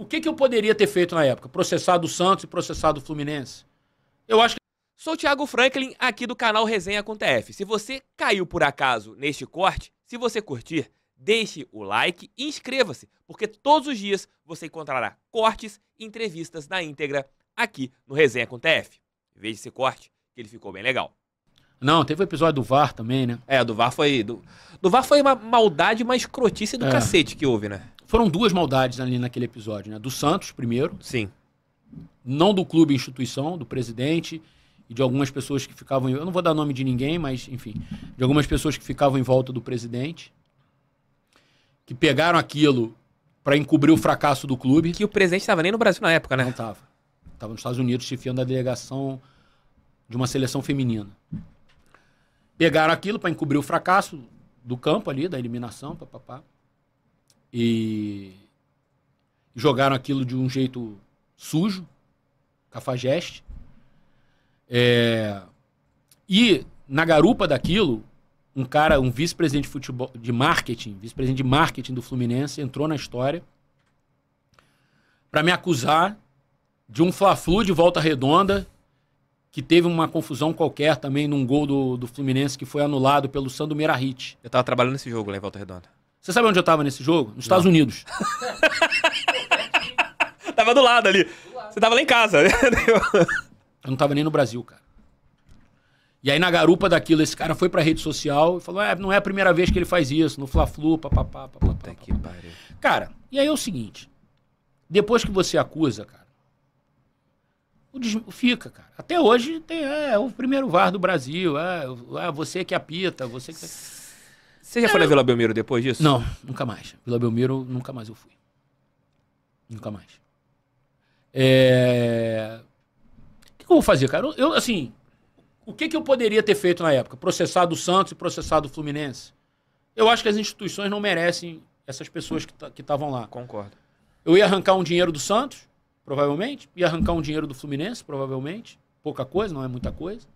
O que, que eu poderia ter feito na época? Processado o Santos e processado o Fluminense? Eu acho que. Sou o Thiago Franklin, aqui do canal Resenha com TF. Se você caiu por acaso neste corte, se você curtir, deixe o like e inscreva-se, porque todos os dias você encontrará cortes e entrevistas na íntegra aqui no Resenha com TF. Veja esse corte, que ele ficou bem legal. Não, teve o episódio do VAR também, né? É, do VAR foi. Do, do VAR foi uma maldade, uma escrotice do é. cacete que houve, né? Foram duas maldades ali naquele episódio, né? Do Santos, primeiro. Sim. Não do clube instituição, do presidente e de algumas pessoas que ficavam. Eu não vou dar nome de ninguém, mas, enfim. De algumas pessoas que ficavam em volta do presidente. Que pegaram aquilo para encobrir o fracasso do clube. Que o presidente estava nem no Brasil na época, né? Não estava. Estava nos Estados Unidos chefiando a delegação de uma seleção feminina. Pegaram aquilo para encobrir o fracasso do campo ali, da eliminação, papapá. E jogaram aquilo de um jeito sujo, cafajeste. É... E na garupa daquilo, um cara, um vice-presidente de futebol, de marketing, vice-presidente de marketing do Fluminense, entrou na história para me acusar de um fla-flu de volta redonda que teve uma confusão qualquer também num gol do, do Fluminense que foi anulado pelo Sandro Mirahit. Eu tava trabalhando nesse jogo lá em Volta Redonda. Você sabe onde eu tava nesse jogo? Nos Estados Não. Unidos. tava do lado ali. Do lado. Você tava lá em casa. eu não tava nem no Brasil, cara. E aí, na garupa daquilo, esse cara foi pra rede social e falou: é, não é a primeira vez que ele faz isso, no Fla-Flu, papapá, papapá. Puta papapá. que pariu. Cara, e aí é o seguinte: depois que você acusa, cara, o des... fica, cara. Até hoje tem, é, é, o primeiro VAR do Brasil, é, é você que apita, você que. Você já foi na Vila Belmiro depois disso? Não, nunca mais. Vila Belmiro, nunca mais eu fui. Nunca mais. É... O que, eu vou fazer, cara? Eu, assim, o que, que eu poderia ter feito na época? Processado o Santos e processado o Fluminense? Eu acho que as instituições não merecem essas pessoas que tá, estavam lá. Concordo. Eu ia arrancar um dinheiro do Santos, provavelmente. Ia arrancar um dinheiro do Fluminense, provavelmente. Pouca coisa, não é muita coisa.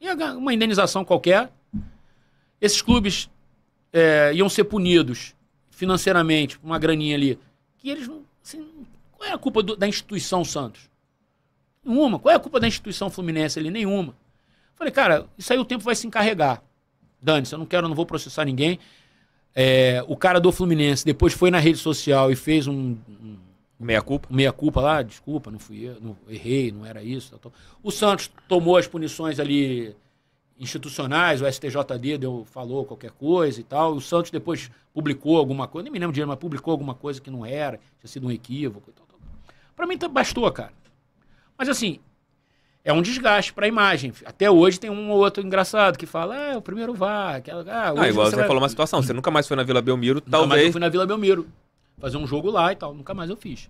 Ia uma indenização qualquer. Esses clubes é, iam ser punidos financeiramente, uma graninha ali, que eles não. Assim, qual é a culpa do, da instituição Santos? Nenhuma. Qual é a culpa da instituição Fluminense ali? Nenhuma. Falei, cara, isso aí o tempo vai se encarregar. Dane-se, eu não quero, eu não vou processar ninguém. É, o cara do Fluminense depois foi na rede social e fez um. um meia-culpa? meia-culpa lá, desculpa, não fui eu, não, errei, não era isso. O Santos tomou as punições ali institucionais, o STJD deu, falou qualquer coisa e tal. O Santos depois publicou alguma coisa, nem me lembro de mas publicou alguma coisa que não era, tinha sido um equívoco. tal. para mim tá, bastou, cara. Mas assim, é um desgaste para a imagem. Até hoje tem um ou outro engraçado que fala, ah, o primeiro vá. Aquela, ah, igual você, vai... falou uma situação, você nunca mais foi na Vila Belmiro, talvez. Nunca mais eu fui na Vila Belmiro fazer um jogo lá e tal, nunca mais eu fiz.